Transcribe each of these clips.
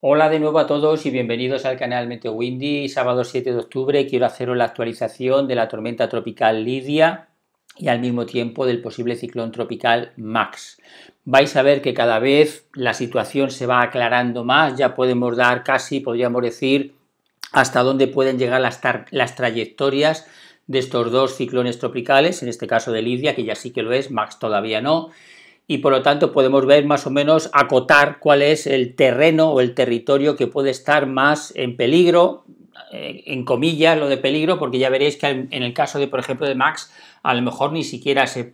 Hola de nuevo a todos y bienvenidos al canal Meteo Windy. Sábado 7 de octubre quiero haceros la actualización de la tormenta tropical Lidia y al mismo tiempo del posible ciclón tropical Max. Vais a ver que cada vez la situación se va aclarando más, ya podemos dar casi, podríamos decir, hasta dónde pueden llegar las, las trayectorias de estos dos ciclones tropicales, en este caso de Lidia, que ya sí que lo es, Max todavía no y por lo tanto podemos ver más o menos acotar cuál es el terreno o el territorio que puede estar más en peligro, eh, en comillas lo de peligro, porque ya veréis que en el caso de, por ejemplo, de Max, a lo mejor ni siquiera se,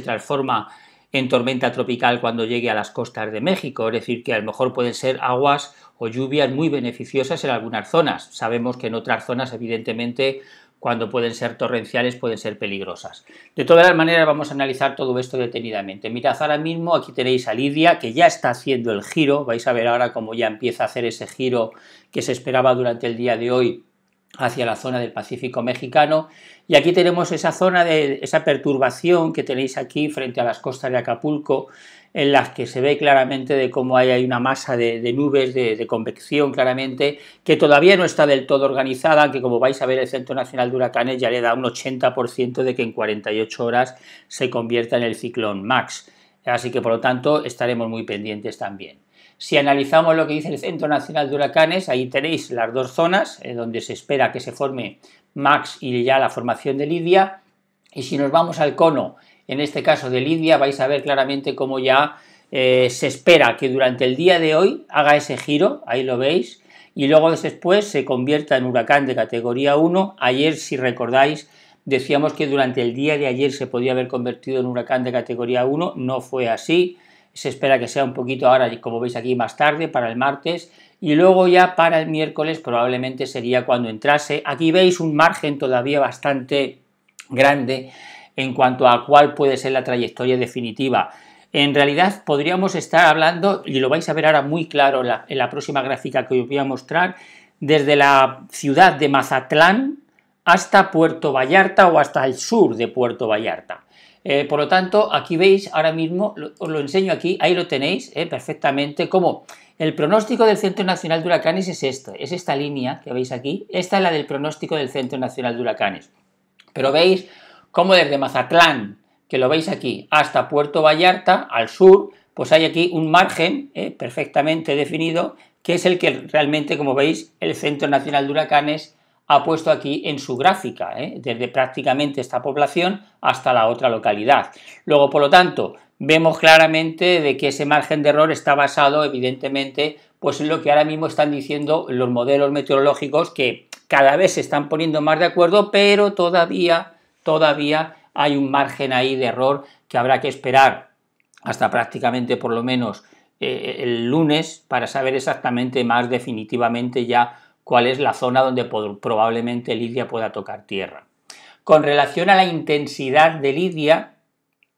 transforma en tormenta tropical cuando llegue a las costas de México, es decir, que a lo mejor pueden ser aguas o lluvias muy beneficiosas en algunas zonas. Sabemos que en otras zonas, evidentemente, cuando pueden ser torrenciales, pueden ser peligrosas. De todas maneras, vamos a analizar todo esto detenidamente. Mirad ahora mismo, aquí tenéis a Lidia, que ya está haciendo el giro, vais a ver ahora cómo ya empieza a hacer ese giro que se esperaba durante el día de hoy hacia la zona del Pacífico mexicano. Y aquí tenemos esa zona de esa perturbación que tenéis aquí frente a las costas de Acapulco, en las que se ve claramente de cómo hay, una masa de, nubes, de, convección claramente, que todavía no está del todo organizada, que como vais a ver el Centro Nacional de Huracanes ya le da un 80% de que en 48 horas se convierta en el ciclón Max. Así que por lo tanto estaremos muy pendientes también. Si analizamos lo que dice el Centro Nacional de Huracanes, ahí tenéis las dos zonas eh, donde se espera que se forme Max y ya la formación de Lidia. Y si nos vamos al cono, en este caso de Lidia, vais a ver claramente cómo ya eh, se espera que durante el día de hoy haga ese giro, ahí lo veis, y luego después se convierta en huracán de categoría 1. Ayer, si recordáis, decíamos que durante el día de ayer se podía haber convertido en huracán de categoría 1, no fue así se espera que sea un poquito ahora, como veis aquí, más tarde, para el martes, y luego ya para el miércoles probablemente sería cuando entrase. Aquí veis un margen todavía bastante grande en cuanto a cuál puede ser la trayectoria definitiva. En realidad podríamos estar hablando, y lo vais a ver ahora muy claro en la, próxima gráfica que os voy a mostrar, desde la ciudad de Mazatlán hasta Puerto Vallarta o hasta el sur de Puerto Vallarta. Eh, por lo tanto, aquí veis, ahora mismo os lo enseño aquí, ahí lo tenéis eh, perfectamente, como el pronóstico del Centro Nacional de Huracanes es esto, es esta línea que veis aquí, esta es la del pronóstico del Centro Nacional de Huracanes. Pero veis cómo desde Mazatlán, que lo veis aquí, hasta Puerto Vallarta, al sur, pues hay aquí un margen eh, perfectamente definido, que es el que realmente, como veis, el Centro Nacional de Huracanes ha puesto aquí en su gráfica, ¿eh? desde prácticamente esta población hasta la otra localidad. Luego, por lo tanto, vemos claramente de que ese margen de error está basado, evidentemente, pues en lo que ahora mismo están diciendo los modelos meteorológicos que cada vez se están poniendo más de acuerdo, pero todavía, todavía hay un margen ahí de error que habrá que esperar hasta prácticamente por lo menos eh, el lunes para saber exactamente más definitivamente ya cuál es la zona donde probablemente Lidia pueda tocar tierra. Con relación a la intensidad de Lidia,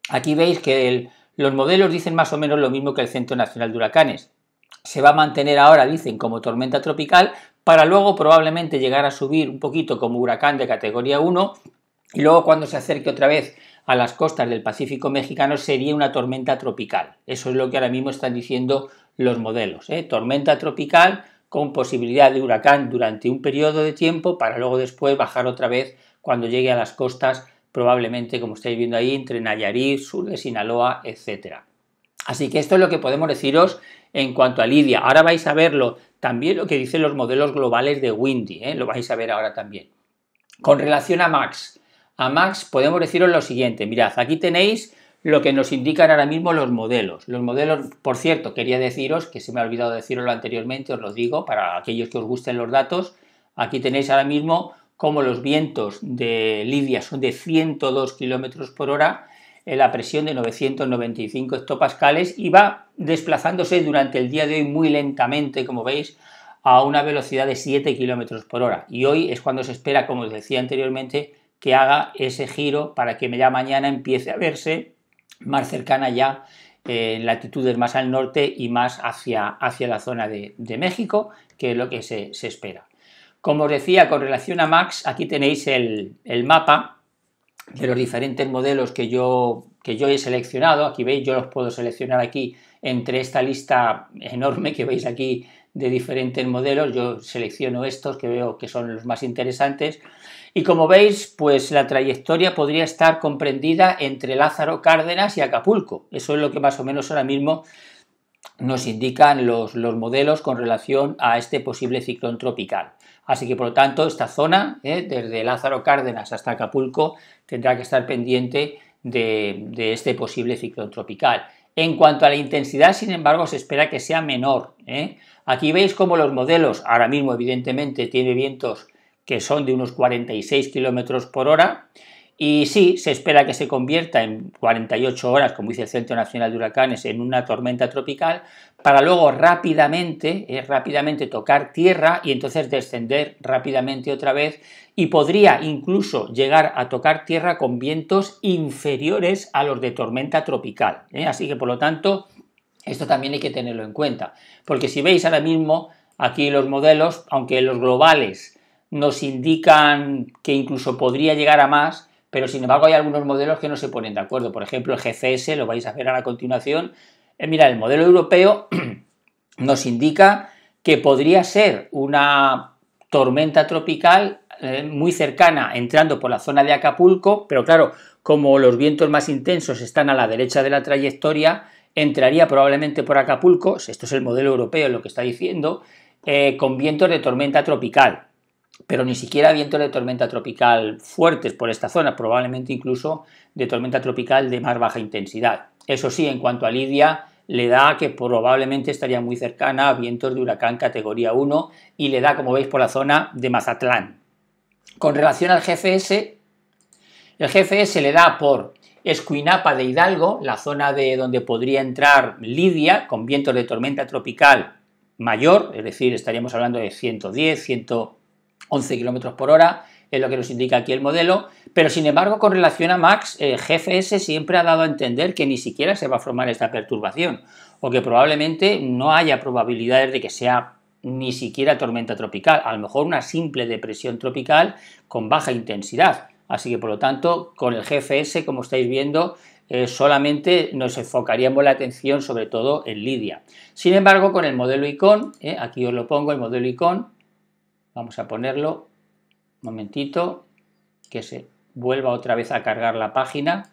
aquí veis que los modelos dicen más o menos lo mismo que el Centro Nacional de Huracanes. Se va a mantener ahora, dicen, como tormenta tropical, para luego probablemente llegar a subir un poquito como huracán de categoría 1 y luego cuando se acerque otra vez a las costas del Pacífico mexicano sería una tormenta tropical. Eso es lo que ahora mismo están diciendo los modelos. ¿eh? Tormenta tropical con posibilidad de huracán durante un periodo de tiempo para luego después bajar otra vez cuando llegue a las costas, probablemente como estáis viendo ahí, entre Nayarit, sur de Sinaloa, etcétera Así que esto es lo que podemos deciros en cuanto a Lidia. Ahora vais a verlo también lo que dicen los modelos globales de Windy, ¿eh? lo vais a ver ahora también. Con relación a Max, a Max podemos deciros lo siguiente, mirad, aquí tenéis lo que nos indican ahora mismo los modelos. Los modelos, por cierto, quería deciros, que se me ha olvidado decirlo anteriormente, os lo digo, para aquellos que os gusten los datos, aquí tenéis ahora mismo como los vientos de Libia son de 102 km por hora, en la presión de 995 hectopascales y va desplazándose durante el día de hoy muy lentamente, como veis, a una velocidad de 7 km por hora. Y hoy es cuando se espera, como os decía anteriormente, que haga ese giro para que ya mañana empiece a verse más cercana ya en eh, latitudes más al norte y más hacia, hacia la zona de, México, que es lo que se, espera. Como os decía, con relación a Max, aquí tenéis el, el mapa de los diferentes modelos que yo, que yo he seleccionado. Aquí veis, yo los puedo seleccionar aquí entre esta lista enorme que veis aquí de diferentes modelos. Yo selecciono estos que veo que son los más interesantes. Y como veis, pues la trayectoria podría estar comprendida entre Lázaro Cárdenas y Acapulco. Eso es lo que más o menos ahora mismo nos indican los, modelos con relación a este posible ciclón tropical. Así que, por lo tanto, esta zona, ¿eh? desde Lázaro Cárdenas hasta Acapulco, tendrá que estar pendiente de, este posible ciclón tropical. En cuanto a la intensidad, sin embargo, se espera que sea menor. ¿eh? Aquí veis cómo los modelos, ahora mismo evidentemente tiene vientos que son de unos 46 kilómetros por hora, y sí, se espera que se convierta en 48 horas, como dice el Centro Nacional de Huracanes, en una tormenta tropical, para luego rápidamente, eh, rápidamente tocar tierra y entonces descender rápidamente otra vez y podría incluso llegar a tocar tierra con vientos inferiores a los de tormenta tropical. ¿eh? Así que por lo tanto, esto también hay que tenerlo en cuenta, porque si veis ahora mismo aquí los modelos, aunque los globales nos indican que incluso podría llegar a más, pero sin embargo hay algunos modelos que no se ponen de acuerdo. Por ejemplo, el GCS, lo vais a ver a la continuación. Eh, mira, el modelo europeo nos indica que podría ser una tormenta tropical eh, muy cercana entrando por la zona de Acapulco, pero claro, como los vientos más intensos están a la derecha de la trayectoria, entraría probablemente por Acapulco, esto es el modelo europeo lo que está diciendo, eh, con vientos de tormenta tropical pero ni siquiera vientos de tormenta tropical fuertes por esta zona, probablemente incluso de tormenta tropical de más baja intensidad. Eso sí, en cuanto a Lidia, le da que probablemente estaría muy cercana a vientos de huracán categoría 1 y le da, como veis, por la zona de Mazatlán. Con relación al GFS, el GFS le da por Escuinapa de Hidalgo, la zona de donde podría entrar Lidia con vientos de tormenta tropical mayor, es decir, estaríamos hablando de 110, 100 11 km por hora, es lo que nos indica aquí el modelo, pero sin embargo con relación a Max, eh, GFS siempre ha dado a entender que ni siquiera se va a formar esta perturbación o que probablemente no haya probabilidades de que sea ni siquiera tormenta tropical, a lo mejor una simple depresión tropical con baja intensidad. Así que por lo tanto, con el GFS, como estáis viendo, eh, solamente nos enfocaríamos la atención sobre todo en Lidia. Sin embargo, con el modelo ICON, eh, aquí os lo pongo, el modelo ICON, Vamos a ponerlo, un momentito, que se vuelva otra vez a cargar la página.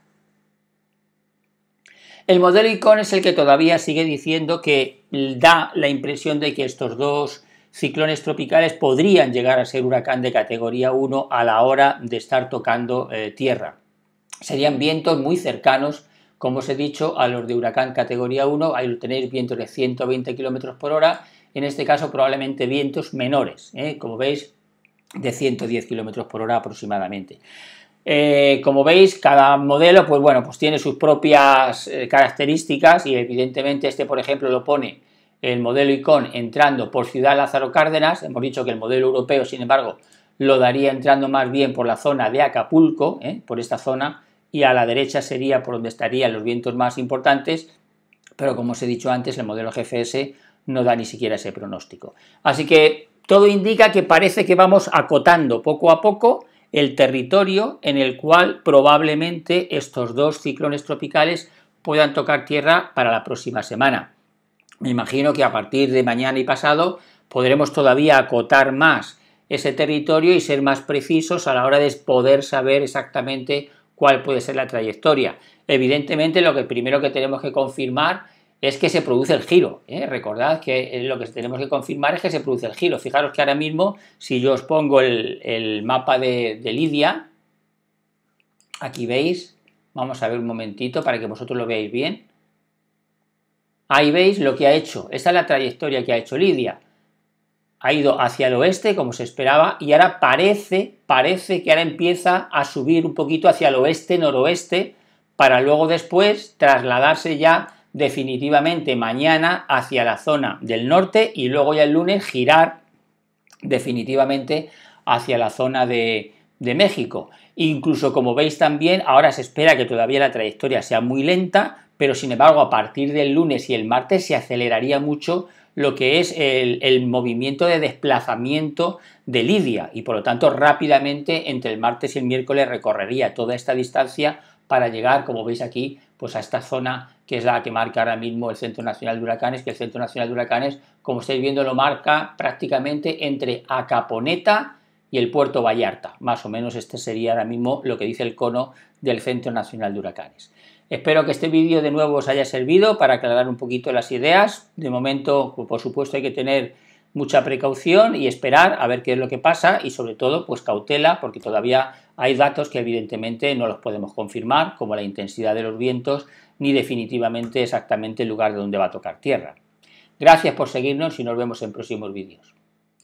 El modelo ICON es el que todavía sigue diciendo que da la impresión de que estos dos ciclones tropicales podrían llegar a ser huracán de categoría 1 a la hora de estar tocando eh, tierra. Serían vientos muy cercanos, como os he dicho, a los de huracán categoría 1. Ahí tenéis vientos de 120 km por hora en este caso probablemente vientos menores, ¿eh? como veis, de 110 km por hora aproximadamente. Eh, como veis, cada modelo, pues bueno, pues tiene sus propias eh, características y evidentemente este, por ejemplo, lo pone el modelo ICON entrando por Ciudad Lázaro Cárdenas. Hemos dicho que el modelo europeo, sin embargo, lo daría entrando más bien por la zona de Acapulco, por esta zona, y a la derecha sería por donde estarían los vientos más importantes, pero como os he dicho antes, el modelo GFS no da ni siquiera ese pronóstico. Así que todo indica que parece que vamos acotando poco a poco el territorio en el cual probablemente estos dos ciclones tropicales puedan tocar tierra para la próxima semana. Me imagino que a partir de mañana y pasado podremos todavía acotar más ese territorio y ser más precisos a la hora de poder saber exactamente cuál puede ser la trayectoria. Evidentemente lo que primero que tenemos que confirmar es que se produce el giro. ¿eh? Recordad que eh, lo que tenemos que confirmar es que se produce el giro. Fijaros que ahora mismo, si yo os pongo el, mapa de, de, Lidia, aquí veis, vamos a ver un momentito para que vosotros lo veáis bien. Ahí veis lo que ha hecho. Esta es la trayectoria que ha hecho Lidia. Ha ido hacia el oeste, como se esperaba, y ahora parece, parece que ahora empieza a subir un poquito hacia el oeste, noroeste, para luego después trasladarse ya definitivamente mañana hacia la zona del norte y luego ya el lunes girar definitivamente hacia la zona de, México. Incluso como veis también, ahora se espera que todavía la trayectoria sea muy lenta, pero sin embargo a partir del lunes y el martes se aceleraría mucho lo que es el, movimiento de desplazamiento de Lidia y por lo tanto rápidamente entre el martes y el miércoles recorrería toda esta distancia para llegar, como veis aquí, pues a esta zona que es la que marca ahora mismo el Centro Nacional de Huracanes, que el Centro Nacional de Huracanes, como estáis viendo, lo marca prácticamente entre Acaponeta y el puerto Vallarta. Más o menos este sería ahora mismo lo que dice el cono del Centro Nacional de Huracanes. Espero que este vídeo de nuevo os haya servido para aclarar un poquito las ideas. De momento, pues, por supuesto, hay que tener mucha precaución y esperar a ver qué es lo que pasa y sobre todo pues cautela porque todavía hay datos que evidentemente no los podemos confirmar como la intensidad de los vientos ni definitivamente exactamente el lugar de donde va a tocar tierra. Gracias por seguirnos y nos vemos en próximos vídeos.